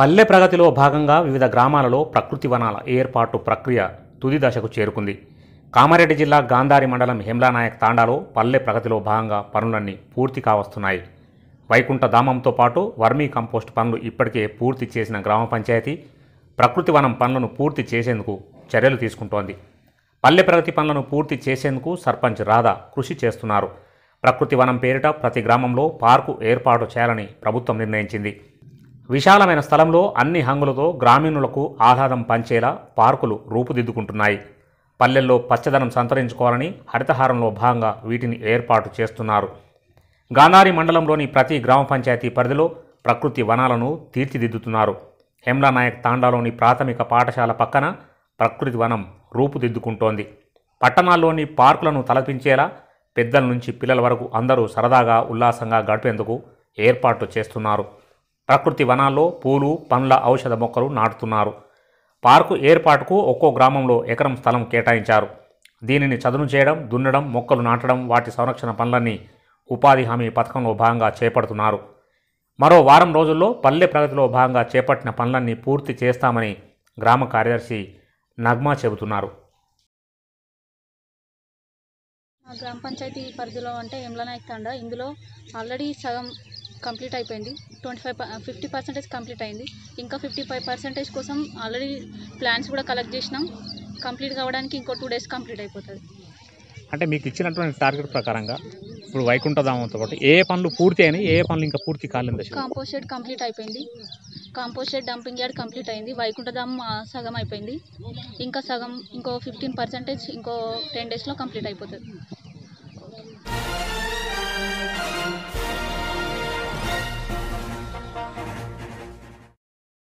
పల్లె ప్రగతిలో భాగంగా వివిధ గ్రామాలలో ప్రకృతి వనాల ఏర్పాటు ప్రక్రియ తుది దశకు చేరుకుంది కామారెడ్డి జిల్లా గాంధారి మండలం హెమ్లానాయక్ తాండాలో పల్లె ప్రగతిలో భాగంగా పనులన్నీ పూర్తి కావస్తున్నాయి వైకుంఠ ధామంతో పాటు వర్మీ కంపోస్ట్ పనులు ఇప్పటికే పూర్తి చేసిన గ్రామ పంచాయతీ ప్రకృతి వనం పనులను పూర్తి చేసేందుకు చర్యలు తీసుకుంటోంది పల్లె ప్రగతి పనులను పూర్తి చేసేందుకు సర్పంచ్ రాధా కృషి చేస్తున్నారు ప్రకృతి వనం పేరిట ప్రతి గ్రామంలో పార్కు ఏర్పాటు చేయాలని ప్రభుత్వం నిర్ణయించింది విశాలమైన స్థలంలో అన్ని హంగులతో గ్రామీణులకు ఆహ్లాదం పంచేలా పార్కులు రూపుదిద్దుకుంటున్నాయి పల్లెల్లో పచ్చదనం సంతరించుకోవాలని హరితహారంలో భాగంగా వీటిని ఏర్పాటు చేస్తున్నారు గాంధారి మండలంలోని ప్రతి గ్రామ పంచాయతీ పరిధిలో ప్రకృతి వనాలను తీర్చిదిద్దుతున్నారు హెమ్లానాయక్ తాండాలోని ప్రాథమిక పాఠశాల పక్కన ప్రకృతి వనం రూపుదిద్దుకుంటోంది పట్టణాల్లోని పార్కులను తలపించేలా పెద్దల నుంచి పిల్లల వరకు అందరూ సరదాగా ఉల్లాసంగా గడిపేందుకు ఏర్పాట్లు చేస్తున్నారు ప్రకృతి వనాల్లో పూలు పండ్ల ఔషధ మొక్కలు నాటుతున్నారు పార్కు ఏర్పాటుకు ఒక్కో గ్రామంలో ఎకరం స్థలం కేటాయించారు దీనిని చదును చేయడం దున్నడం మొక్కలు నాటడం వాటి సంరక్షణ పనులన్నీ ఉపాధి హామీ పథకంలో భాగంగా చేపడుతున్నారు మరో వారం రోజుల్లో పల్లె ప్రగతిలో భాగంగా చేపట్టిన పనులన్నీ పూర్తి చేస్తామని గ్రామ కార్యదర్శి నగ్మా చెబుతున్నారు గ్రామ పంచాయతీ పరిధిలో అంటే ఎమ్లనాయక్ తండ ఇందులో ఆల్రెడీ సగం కంప్లీట్ అయిపోయింది twenty five fifty percentage complete అయింది ఇంకా ఫిఫ్టీ ఫైవ్ పర్సెంటేజ్ కోసం ఆల్రెడీ ప్లాన్స్ కూడా కలెక్ట్ చేసినాం కంప్లీట్ కావడానికి ఇంకో టూ డేస్ కంప్లీట్ అయిపోతుంది అంటే మీకు ఇచ్చినటువంటి టార్గెట్ ప్రకారంగా ఇప్పుడు వైకుంఠధామంతో పాటు ఏ పనులు పూర్తి అయినాయి ఏ పనులు ఇంకా పూర్తి కాలేదు కాంపోస్ట్ షెడ్ కంప్లీట్ అయిపోయింది compost shed dumping yard complete అయింది వైకుంఠధామం సగం అయిపోయింది ఇంకా సగం ఇంకో ఫిఫ్టీన్ పర్సెంటేజ్ ఇంకో టెన్ డేస్లో కంప్లీట్ అయిపోతుంది